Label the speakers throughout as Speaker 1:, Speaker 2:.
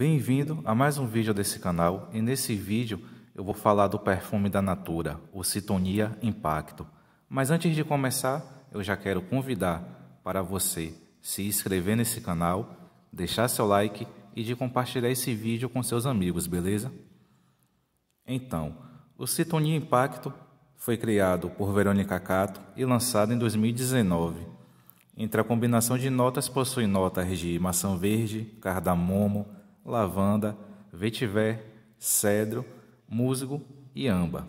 Speaker 1: Bem-vindo a mais um vídeo desse canal e nesse vídeo eu vou falar do perfume da Natura, o Citonia Impacto. Mas antes de começar, eu já quero convidar para você se inscrever nesse canal, deixar seu like e de compartilhar esse vídeo com seus amigos, beleza? Então, o Citonia Impacto foi criado por Verônica Cato e lançado em 2019. Entre a combinação de notas possui nota de maçã verde, cardamomo, lavanda, vetiver, cedro, musgo e amba.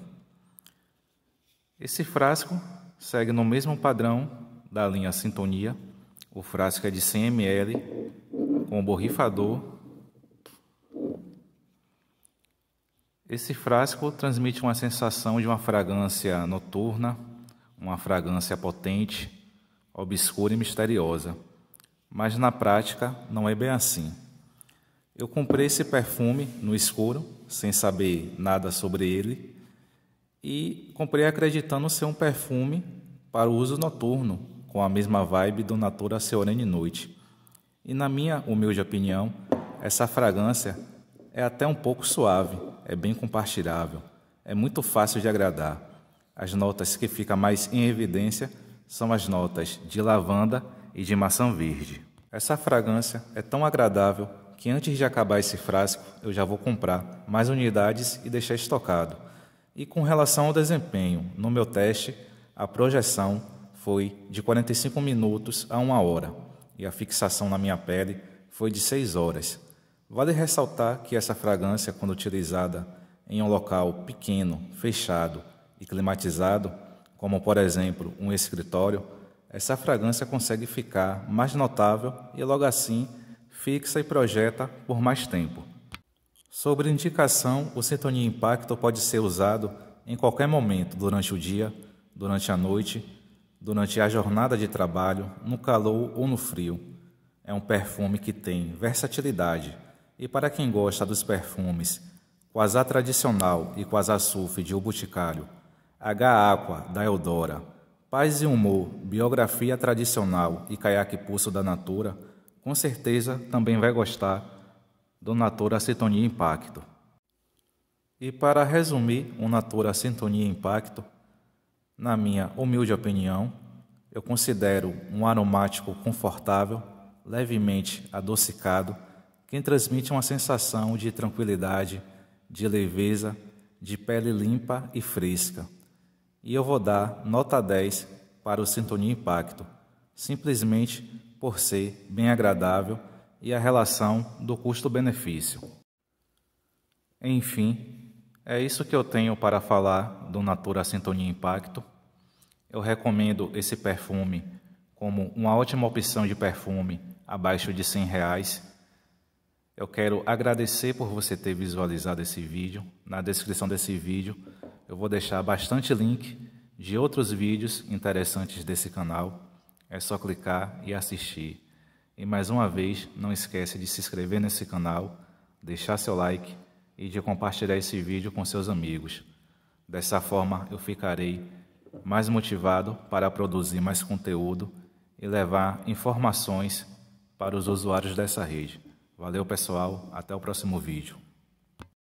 Speaker 1: Esse frasco segue no mesmo padrão da linha Sintonia. O frasco é de 100 ml com borrifador. Esse frasco transmite uma sensação de uma fragrância noturna, uma fragrância potente, obscura e misteriosa. Mas na prática não é bem assim. Eu comprei esse perfume no escuro, sem saber nada sobre ele, e comprei acreditando ser um perfume para o uso noturno, com a mesma vibe do Natura Seorene Noite. E na minha humilde opinião, essa fragrância é até um pouco suave, é bem compartilhável, é muito fácil de agradar. As notas que ficam mais em evidência são as notas de lavanda e de maçã verde. Essa fragrância é tão agradável que antes de acabar esse frasco, eu já vou comprar mais unidades e deixar estocado. E com relação ao desempenho, no meu teste, a projeção foi de 45 minutos a 1 hora e a fixação na minha pele foi de 6 horas. Vale ressaltar que essa fragrância, quando utilizada em um local pequeno, fechado e climatizado, como por exemplo um escritório, essa fragrância consegue ficar mais notável e logo assim fixa e projeta por mais tempo. Sobre indicação, o sintonia impacto pode ser usado em qualquer momento durante o dia, durante a noite, durante a jornada de trabalho, no calor ou no frio. É um perfume que tem versatilidade e para quem gosta dos perfumes quasar tradicional e quasar de o Boticário, H Aqua da Eldora, Paz e Humor, Biografia Tradicional e Caiaque Pulso da Natura, com certeza também vai gostar do Natura Sintonia Impacto. E para resumir o Natura Sintonia Impacto, na minha humilde opinião, eu considero um aromático confortável, levemente adocicado, que transmite uma sensação de tranquilidade, de leveza, de pele limpa e fresca. E eu vou dar nota 10 para o Sintonia Impacto, simplesmente por ser bem agradável e a relação do custo-benefício. Enfim, é isso que eu tenho para falar do Natura Sintonia Impacto. Eu recomendo esse perfume como uma ótima opção de perfume abaixo de 100 reais. Eu quero agradecer por você ter visualizado esse vídeo. Na descrição desse vídeo eu vou deixar bastante link de outros vídeos interessantes desse canal. É só clicar e assistir. E mais uma vez, não esquece de se inscrever nesse canal, deixar seu like e de compartilhar esse vídeo com seus amigos. Dessa forma, eu ficarei mais motivado para produzir mais conteúdo e levar informações para os usuários dessa rede. Valeu, pessoal. Até o próximo vídeo.